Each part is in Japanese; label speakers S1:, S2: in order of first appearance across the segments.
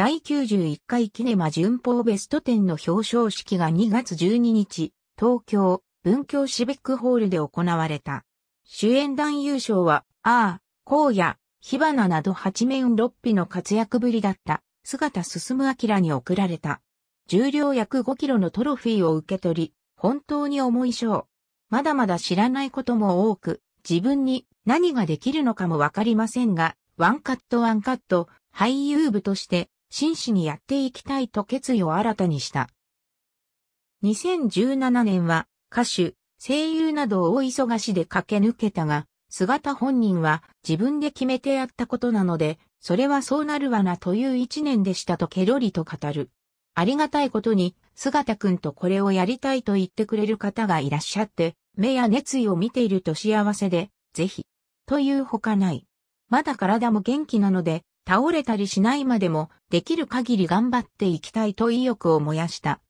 S1: 第91回キネマ巡法ベスト10の表彰式が2月12日、東京、文京シビックホールで行われた。主演男優賞は、ああ、荒野、火花など八面六尾の活躍ぶりだった、姿進む明に贈られた。重量約5キロのトロフィーを受け取り、本当に重い賞。まだまだ知らないことも多く、自分に何ができるのかもわかりませんが、ワンカットワンカット、俳優部として真摯にやっていきたいと決意を新たにした。2017年は歌手、声優などを大忙しで駆け抜けたが、姿本人は自分で決めてやったことなので、それはそうなるわなという一年でしたとケロリと語る。ありがたいことに、姿くんとこれをやりたいと言ってくれる方がいらっしゃって、目や熱意を見ていると幸せで、ぜひ、というほかない。まだ体も元気なので、倒れたりしないまでも、できる限り頑張っていきたいと意欲を燃やした。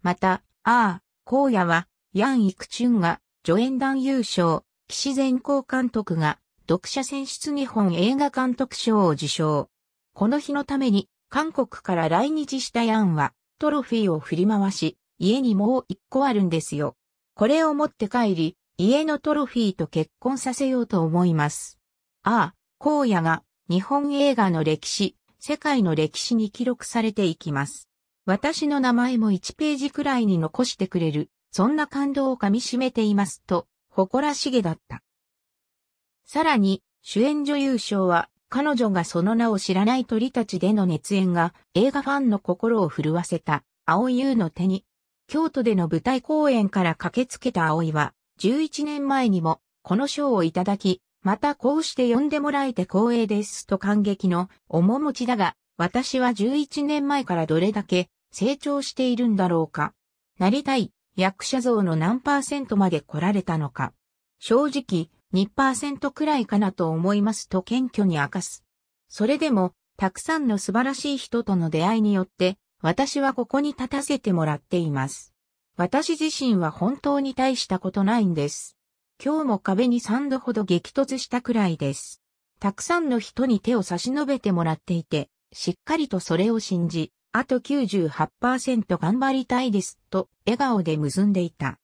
S1: また、ああ、荒野は、ヤン・イクチュンが、助演団優勝、岸前高監督が、読者選出日本映画監督賞を受賞。この日のために、韓国から来日したヤンは、トロフィーを振り回し、家にもう一個あるんですよ。これを持って帰り、家のトロフィーと結婚させようと思います。ああ、荒野が日本映画の歴史、世界の歴史に記録されていきます。私の名前も1ページくらいに残してくれる、そんな感動をかみしめていますと、誇らしげだった。さらに、主演女優賞は、彼女がその名を知らない鳥たちでの熱演が、映画ファンの心を震わせた、青優の手に、京都での舞台公演から駆けつけた葵は、11年前にも、この賞をいただき、またこうして呼んでもらえて光栄ですと感激の面持ちだが、私は11年前からどれだけ成長しているんだろうか。なりたい役者像の何パーセントまで来られたのか。正直2%くらいかなと思いますと謙虚に明かす。それでも、たくさんの素晴らしい人との出会いによって、私はここに立たせてもらっています。私自身は本当に大したことないんです。今日も壁に3度ほど激突したくらいです。たくさんの人に手を差し伸べてもらっていて、しっかりとそれを信じ、あと98%頑張りたいです、と笑顔で結んでいた。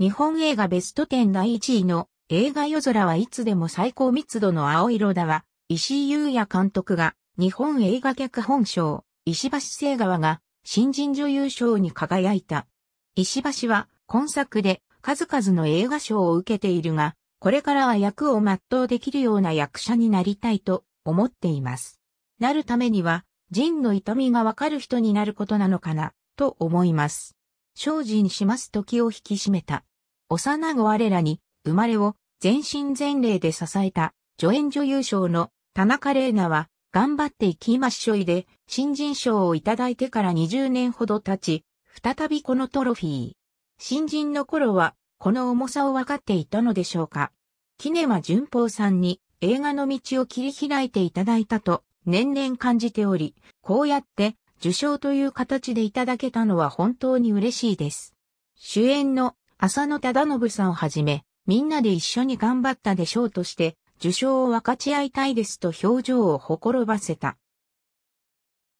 S1: 日本映画ベスト10第1位の映画夜空はいつでも最高密度の青色だは、石井優也監督が日本映画脚本賞、石橋聖川が新人女優賞に輝いた。石橋は今作で数々の映画賞を受けているが、これからは役を全うできるような役者になりたいと思っています。なるためには、人の痛みがわかる人になることなのかな、と思います。精進します時を引き締めた。幼子我らに、生まれを全身全霊で支えた、助演女優賞の田中玲奈は、頑張っていきましょいで、新人賞をいただいてから20年ほど経ち、再びこのトロフィー。新人の頃は、この重さを分かっていたのでしょうか。キネマ順法さんに映画の道を切り開いていただいたと年々感じており、こうやって受賞という形でいただけたのは本当に嬉しいです。主演の浅野忠信さんをはじめ、みんなで一緒に頑張ったでしょうとして、受賞を分かち合いたいですと表情をほころばせた。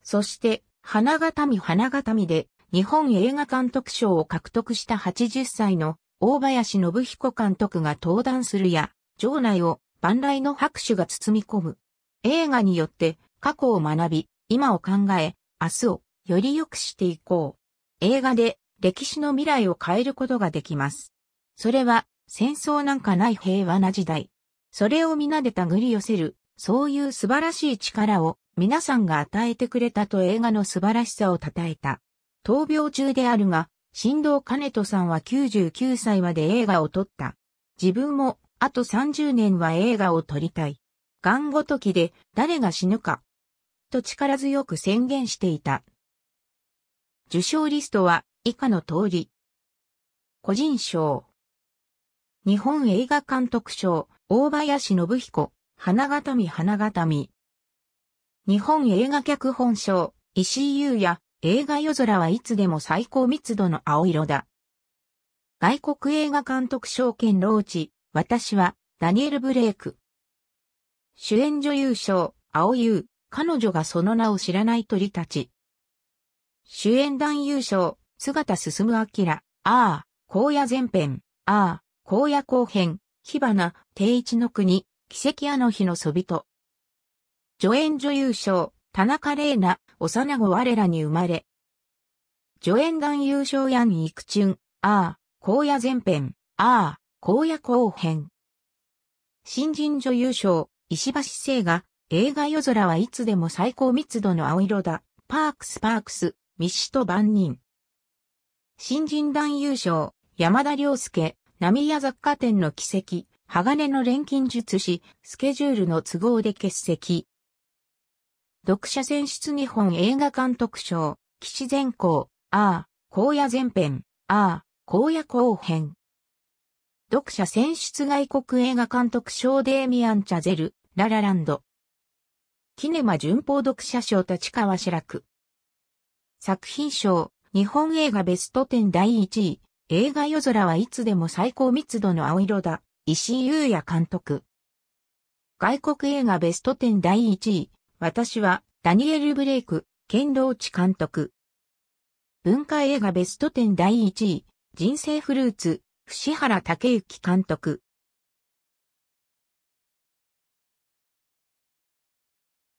S1: そして、花形見花形見で日本映画監督賞を獲得した80歳の大林信彦監督が登壇するや、場内を万来の拍手が包み込む。映画によって過去を学び、今を考え、明日をより良くしていこう。映画で歴史の未来を変えることができます。それは戦争なんかない平和な時代。それを皆で手繰り寄せる、そういう素晴らしい力を皆さんが与えてくれたと映画の素晴らしさを称えた。闘病中であるが、新動金人さんは99歳まで映画を撮った。自分も、あと30年は映画を撮りたい。がごときで、誰が死ぬか。と力強く宣言していた。受賞リストは、以下の通り。個人賞。日本映画監督賞、大林信彦、花形見花形見。日本映画脚本賞、石井優也、映画夜空はいつでも最高密度の青色だ。外国映画監督証券ローチ、私は、ダニエル・ブレイク。主演女優賞、青優、彼女がその名を知らない鳥たち。主演男優賞、姿進む明、ああ、荒野前編、ああ、荒野後編、火花、定一の国、奇跡あの日のそびと。助演女優賞、田中玲奈、幼子我らに生まれ。助演団優勝やん育ん、ああ、荒野前編、ああ、荒野後編。新人女優賞、石橋聖が、映画夜空はいつでも最高密度の青色だ、パークスパークス、ミシと万人。新人団優勝、山田涼介、浪屋雑貨店の奇跡、鋼の錬金術師、スケジュールの都合で欠席。読者選出日本映画監督賞、岸前光、ああ、荒野前編、ああ、荒野後編。読者選出外国映画監督賞デーミアン・チャゼル、ララランド。キネマ順報読者賞立川志らく。作品賞、日本映画ベスト10第1位、映画夜空はいつでも最高密度の青色だ、石井優也監督。外国映画ベスト10第1位、私は、ダニエル・ブレイク、ケンローチ監督。文化映画ベスト10第1位、人生フルーツ、伏原武之監督。